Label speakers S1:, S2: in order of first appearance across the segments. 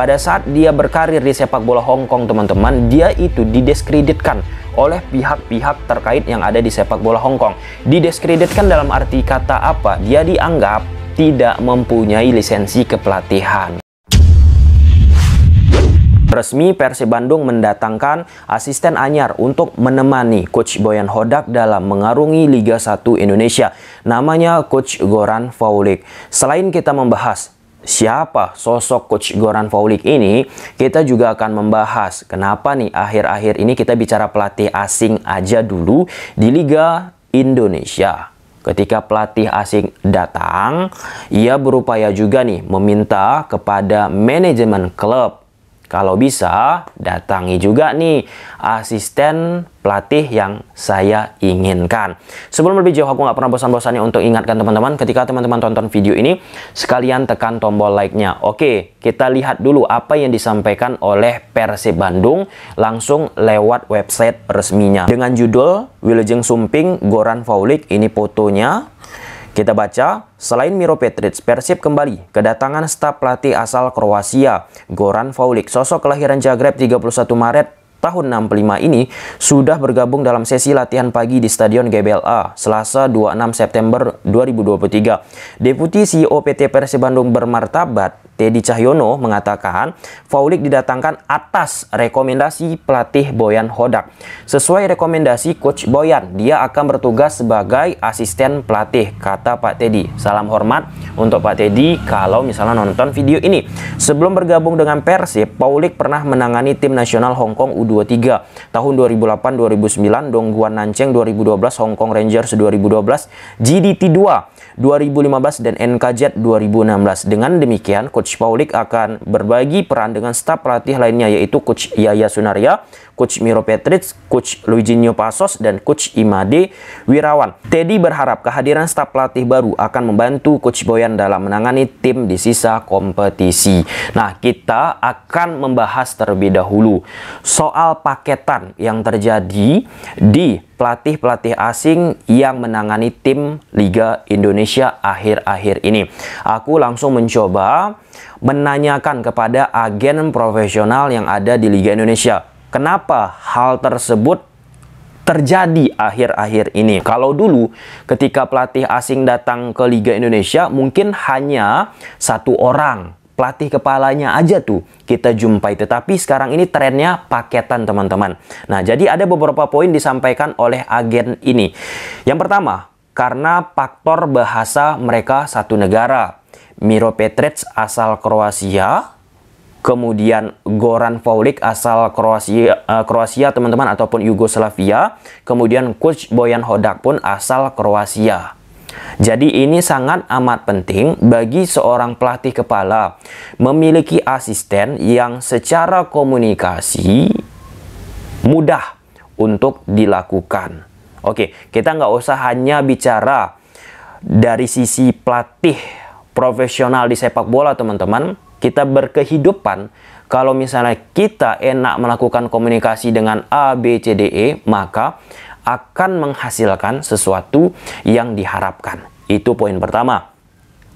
S1: pada saat dia berkarir di sepak bola Hong Kong teman-teman dia itu dideskreditkan oleh pihak-pihak terkait yang ada di sepak bola Hong Kong Dideskreditkan dalam arti kata apa dia dianggap tidak mempunyai lisensi kepelatihan Resmi Persib Bandung mendatangkan asisten Anyar untuk menemani Coach Boyan Hodak dalam mengarungi Liga 1 Indonesia. Namanya Coach Goran Faulik. Selain kita membahas siapa sosok coach Goran Faulik ini, kita juga akan membahas kenapa nih akhir-akhir ini kita bicara pelatih asing aja dulu di Liga Indonesia. Ketika pelatih asing datang, ia berupaya juga nih meminta kepada manajemen klub kalau bisa, datangi juga nih asisten pelatih yang saya inginkan. Sebelum lebih jauh, aku nggak pernah bosan-bosannya untuk ingatkan teman-teman, ketika teman-teman tonton video ini, sekalian tekan tombol like-nya. Oke, kita lihat dulu apa yang disampaikan oleh Persib Bandung langsung lewat website resminya. Dengan judul, Wilujeng Sumping, Goran Faulik, ini fotonya. Kita baca, selain Miro Petric, Persib kembali kedatangan staf pelatih asal Kroasia, Goran Faulik. Sosok kelahiran Zagreb 31 Maret tahun 65 ini sudah bergabung dalam sesi latihan pagi di Stadion GBLA Selasa 26 September 2023. Deputi CEO PT Persib Bandung bermartabat Teddy Cahyono mengatakan Faulik didatangkan atas rekomendasi pelatih Boyan Hodak. Sesuai rekomendasi coach Boyan, dia akan bertugas sebagai asisten pelatih, kata Pak Teddy. Salam hormat untuk Pak Teddy kalau misalnya nonton video ini. Sebelum bergabung dengan Persib, Paulik pernah menangani tim nasional Hong Kong U23 tahun 2008-2009, Dongguan Nanceng 2012, Hong Kong Rangers 2012, GDT 2 2015 dan NKJ 2016. Dengan demikian, Coach Paulik akan berbagi peran dengan staf pelatih lainnya yaitu Coach Yaya Sunaria, Coach Miro Petric, Coach Luiginho Pasos, dan Coach Imade Wirawan. Teddy berharap kehadiran staf pelatih baru akan membantu Coach Boyan dalam menangani tim di sisa kompetisi. Nah, kita akan membahas terlebih dahulu soal paketan yang terjadi di pelatih-pelatih asing yang menangani tim Liga Indonesia akhir-akhir ini. Aku langsung mencoba menanyakan kepada agen profesional yang ada di Liga Indonesia. Kenapa hal tersebut terjadi akhir-akhir ini. Kalau dulu ketika pelatih asing datang ke Liga Indonesia mungkin hanya satu orang pelatih kepalanya aja tuh kita jumpai. Tetapi sekarang ini trennya paketan teman-teman. Nah jadi ada beberapa poin disampaikan oleh agen ini. Yang pertama, karena faktor bahasa mereka satu negara. Miro Petrec asal Kroasia, kemudian Goran Faulik asal Kroasia eh, Kroasia teman-teman ataupun Yugoslavia, kemudian coach Boyan Hodak pun asal Kroasia. Jadi ini sangat amat penting bagi seorang pelatih kepala memiliki asisten yang secara komunikasi mudah untuk dilakukan. Oke, kita nggak usah hanya bicara dari sisi pelatih profesional di sepak bola teman-teman. Kita berkehidupan kalau misalnya kita enak melakukan komunikasi dengan A, B, C, D, E, maka akan menghasilkan sesuatu yang diharapkan. Itu poin pertama.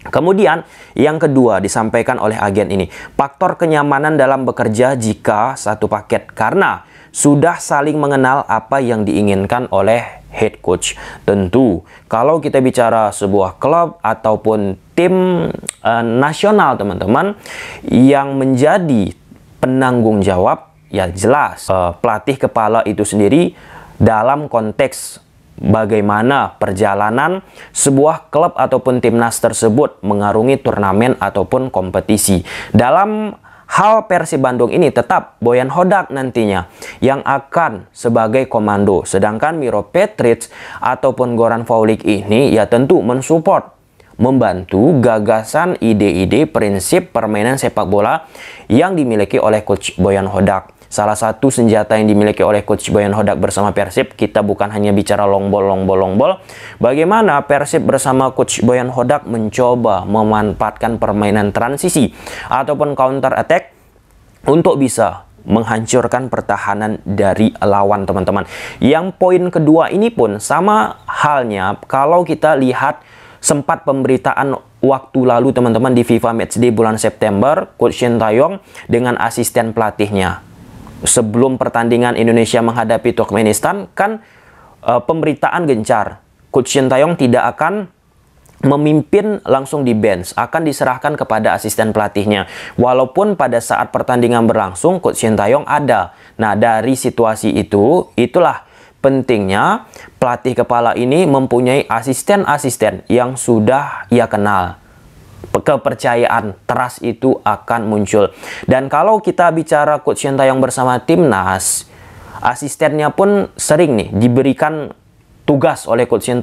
S1: Kemudian, yang kedua disampaikan oleh agen ini, faktor kenyamanan dalam bekerja jika satu paket karena sudah saling mengenal apa yang diinginkan oleh head coach. Tentu, kalau kita bicara sebuah klub ataupun tim uh, nasional, teman-teman, yang menjadi penanggung jawab ya jelas uh, pelatih kepala itu sendiri dalam konteks bagaimana perjalanan sebuah klub ataupun timnas tersebut mengarungi turnamen ataupun kompetisi. Dalam hal Persib Bandung ini tetap Boyan Hodak nantinya yang akan sebagai komando. Sedangkan Miro Petric ataupun Goran Faulik ini ya tentu mensupport membantu gagasan, ide-ide, prinsip permainan sepak bola yang dimiliki oleh coach Boyan Hodak. Salah satu senjata yang dimiliki oleh Coach Boyan Hodak bersama Persib, kita bukan hanya bicara long ball, long ball, long ball. Bagaimana Persib bersama Coach Boyan Hodak mencoba memanfaatkan permainan transisi ataupun counter attack untuk bisa menghancurkan pertahanan dari lawan teman-teman. Yang poin kedua ini pun sama halnya kalau kita lihat sempat pemberitaan waktu lalu teman-teman di FIFA Matchday bulan September, Coach Shin Taeyong dengan asisten pelatihnya sebelum pertandingan Indonesia menghadapi Turkmenistan kan uh, pemberitaan gencar Coach Shin tidak akan memimpin langsung di bench akan diserahkan kepada asisten pelatihnya walaupun pada saat pertandingan berlangsung coach Shin ada nah dari situasi itu itulah pentingnya pelatih kepala ini mempunyai asisten-asisten yang sudah ia kenal kepercayaan, trust itu akan muncul. Dan kalau kita bicara coach yang bersama timnas, asistennya pun sering nih diberikan tugas oleh coach yang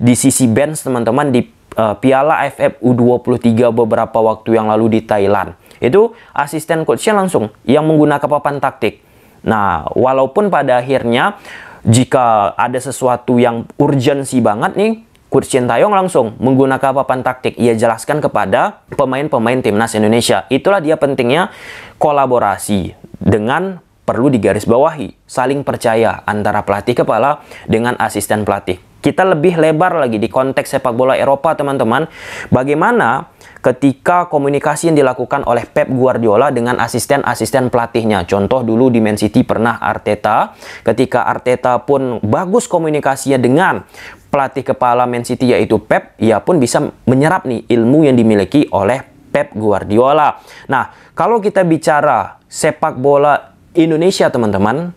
S1: di sisi bench teman-teman di uh, Piala AFF U23 beberapa waktu yang lalu di Thailand. Itu asisten coachnya langsung yang menggunakan papan taktik. Nah, walaupun pada akhirnya jika ada sesuatu yang urgensi banget nih, Coach Cintayong langsung menggunakan papan taktik. Ia jelaskan kepada pemain-pemain timnas Indonesia. Itulah dia pentingnya kolaborasi dengan perlu digarisbawahi. Saling percaya antara pelatih kepala dengan asisten pelatih. Kita lebih lebar lagi di konteks sepak bola Eropa, teman-teman. Bagaimana ketika komunikasi yang dilakukan oleh Pep Guardiola dengan asisten-asisten pelatihnya. Contoh dulu di Man City pernah Arteta, ketika Arteta pun bagus komunikasinya dengan pelatih kepala Man City yaitu Pep, ia pun bisa menyerap nih ilmu yang dimiliki oleh Pep Guardiola. Nah, kalau kita bicara sepak bola Indonesia teman-teman,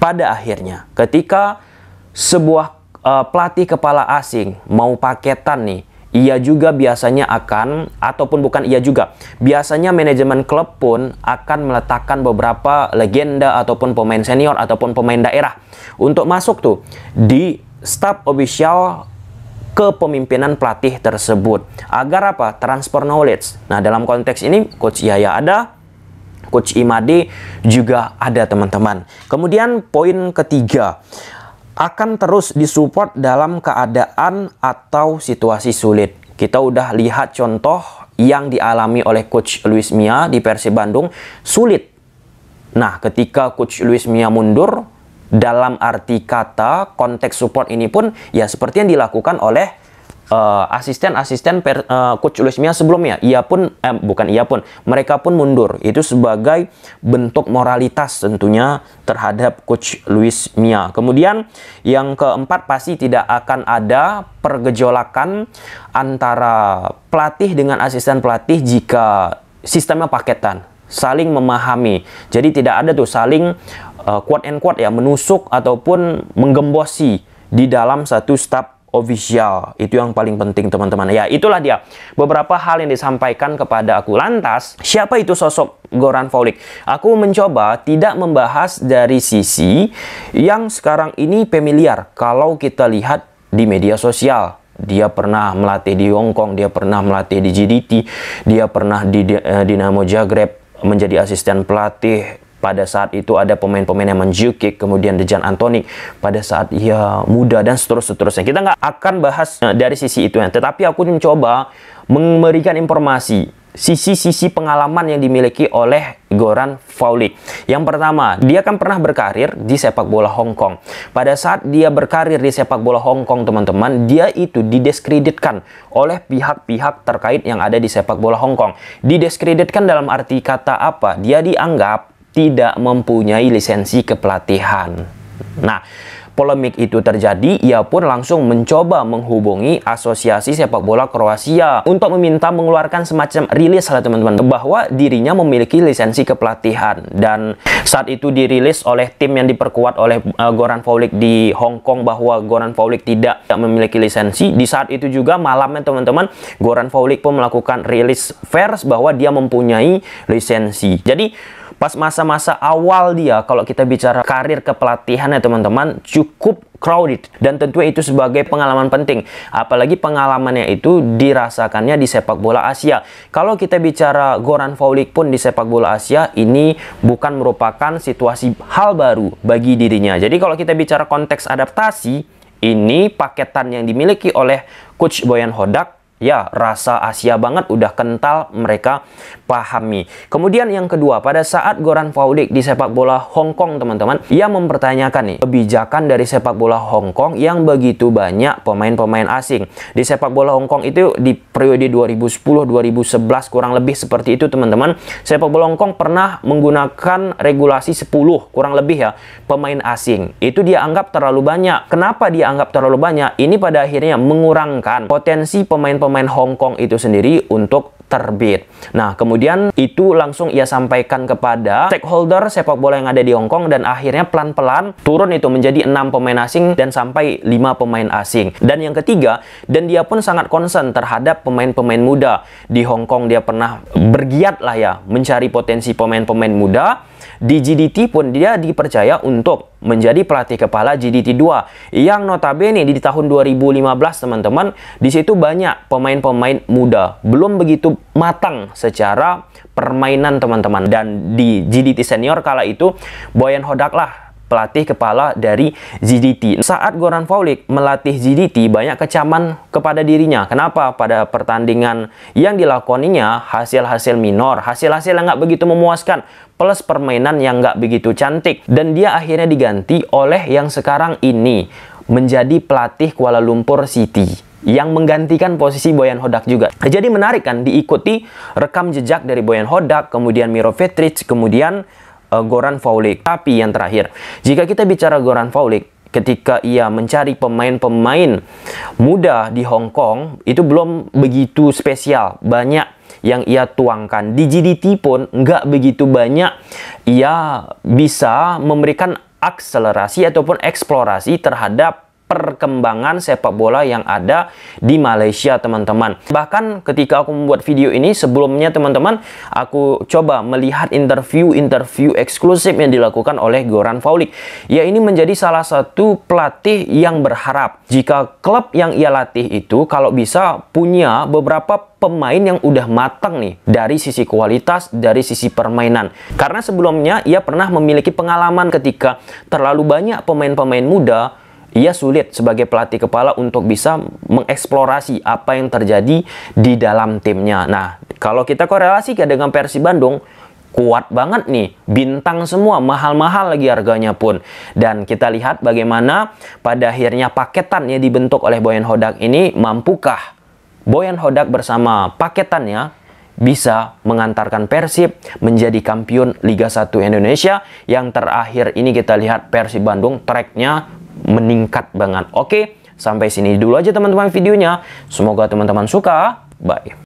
S1: pada akhirnya ketika sebuah uh, pelatih kepala asing mau paketan nih ia juga biasanya akan ataupun bukan ia juga biasanya manajemen klub pun akan meletakkan beberapa legenda ataupun pemain senior ataupun pemain daerah untuk masuk tuh di staff official kepemimpinan pelatih tersebut agar apa transfer knowledge nah dalam konteks ini coach Yahya ada coach Imadi juga ada teman-teman kemudian poin ketiga akan terus disupport dalam keadaan atau situasi sulit. Kita udah lihat contoh yang dialami oleh coach Luis Mia di Persib Bandung sulit. Nah, ketika coach Luis Mia mundur dalam arti kata konteks support ini pun ya seperti yang dilakukan oleh Eh, asisten-asisten uh, uh, coach Luis Mia sebelumnya. Ia pun eh, bukan ia pun, mereka pun mundur. Itu sebagai bentuk moralitas tentunya terhadap coach Luis Mia. Kemudian yang keempat pasti tidak akan ada pergejolakan antara pelatih dengan asisten pelatih jika sistemnya paketan saling memahami. Jadi tidak ada tuh saling uh, quote and quote ya menusuk ataupun menggembosi di dalam satu staff official. Itu yang paling penting teman-teman. Ya itulah dia beberapa hal yang disampaikan kepada aku. Lantas siapa itu sosok Goran Faulik? Aku mencoba tidak membahas dari sisi yang sekarang ini familiar. Kalau kita lihat di media sosial dia pernah melatih di Hong Kong, dia pernah melatih di GDT, dia pernah di eh, Dinamo Zagreb menjadi asisten pelatih pada saat itu ada pemain-pemain yang menjukik, kemudian Dejan Antoni pada saat ia muda dan seterusnya Kita nggak akan bahas eh, dari sisi itu ya, tetapi aku mencoba memberikan informasi sisi-sisi pengalaman yang dimiliki oleh Goran Fauli. Yang pertama, dia kan pernah berkarir di sepak bola Hong Kong. Pada saat dia berkarir di sepak bola Hong Kong, teman-teman, dia itu didiskreditkan oleh pihak-pihak terkait yang ada di sepak bola Hong Kong. Didiskreditkan dalam arti kata apa? Dia dianggap tidak mempunyai lisensi kepelatihan. Nah, polemik itu terjadi, ia pun langsung mencoba menghubungi Asosiasi Sepak Bola Kroasia untuk meminta mengeluarkan semacam rilis lah teman-teman bahwa dirinya memiliki lisensi kepelatihan dan saat itu dirilis oleh tim yang diperkuat oleh uh, Goran Faulik di Hong Kong bahwa Goran Faulik tidak, memiliki lisensi. Di saat itu juga malamnya teman-teman Goran Faulik pun melakukan rilis vers bahwa dia mempunyai lisensi. Jadi Pas masa-masa awal dia, kalau kita bicara karir kepelatihan ya teman-teman, cukup crowded. Dan tentu itu sebagai pengalaman penting. Apalagi pengalamannya itu dirasakannya di sepak bola Asia. Kalau kita bicara Goran Faulik pun di sepak bola Asia, ini bukan merupakan situasi hal baru bagi dirinya. Jadi kalau kita bicara konteks adaptasi, ini paketan yang dimiliki oleh coach Boyan Hodak ya rasa Asia banget udah kental mereka pahami. Kemudian yang kedua pada saat Goran Faudik di sepak bola Hong Kong teman-teman ia mempertanyakan nih kebijakan dari sepak bola Hong Kong yang begitu banyak pemain-pemain asing. Di sepak bola Hong Kong itu di periode 2010-2011 kurang lebih seperti itu teman-teman. Sepak bola Hong Kong pernah menggunakan regulasi 10 kurang lebih ya pemain asing. Itu dia anggap terlalu banyak. Kenapa dia anggap terlalu banyak? Ini pada akhirnya mengurangkan potensi pemain-pemain pemain Hong Kong itu sendiri untuk terbit. Nah, kemudian itu langsung ia sampaikan kepada stakeholder sepak bola yang ada di Hong Kong dan akhirnya pelan-pelan turun itu menjadi enam pemain asing dan sampai lima pemain asing. Dan yang ketiga, dan dia pun sangat concern terhadap pemain-pemain muda di Hong Kong. Dia pernah bergiat lah ya mencari potensi pemain-pemain muda. Di GDT pun dia dipercaya untuk menjadi pelatih kepala JDT2 yang notabene di tahun 2015 teman-teman di situ banyak pemain-pemain muda belum begitu matang secara permainan teman-teman dan di JDT senior kala itu Boyan Hodak lah pelatih kepala dari ZDT. Saat Goran Faulik melatih ZDT, banyak kecaman kepada dirinya. Kenapa? Pada pertandingan yang dilakoninya, hasil-hasil minor, hasil-hasil yang nggak begitu memuaskan, plus permainan yang nggak begitu cantik. Dan dia akhirnya diganti oleh yang sekarang ini, menjadi pelatih Kuala Lumpur City yang menggantikan posisi Boyan Hodak juga. Jadi menarik kan diikuti rekam jejak dari Boyan Hodak, kemudian Miro Vetric, kemudian uh, Goran Faulik. Tapi yang terakhir, jika kita bicara Goran Faulik, ketika ia mencari pemain-pemain muda di Hong Kong itu belum begitu spesial banyak yang ia tuangkan di GDT pun nggak begitu banyak ia bisa memberikan akselerasi ataupun eksplorasi terhadap perkembangan sepak bola yang ada di Malaysia teman-teman. Bahkan ketika aku membuat video ini sebelumnya teman-teman aku coba melihat interview-interview eksklusif yang dilakukan oleh Goran Faulik. Ya ini menjadi salah satu pelatih yang berharap jika klub yang ia latih itu kalau bisa punya beberapa pemain yang udah matang nih dari sisi kualitas, dari sisi permainan. Karena sebelumnya ia pernah memiliki pengalaman ketika terlalu banyak pemain-pemain muda ia sulit sebagai pelatih kepala untuk bisa mengeksplorasi apa yang terjadi di dalam timnya. Nah, kalau kita korelasikan dengan Persib Bandung, kuat banget nih, bintang semua, mahal-mahal lagi harganya pun. Dan kita lihat bagaimana pada akhirnya paketan yang dibentuk oleh Boyan Hodak ini mampukah Boyan Hodak bersama paketannya bisa mengantarkan Persib menjadi kampion Liga 1 Indonesia yang terakhir ini kita lihat Persib Bandung tracknya meningkat banget. Oke, sampai sini dulu aja teman-teman videonya. Semoga teman-teman suka. Bye.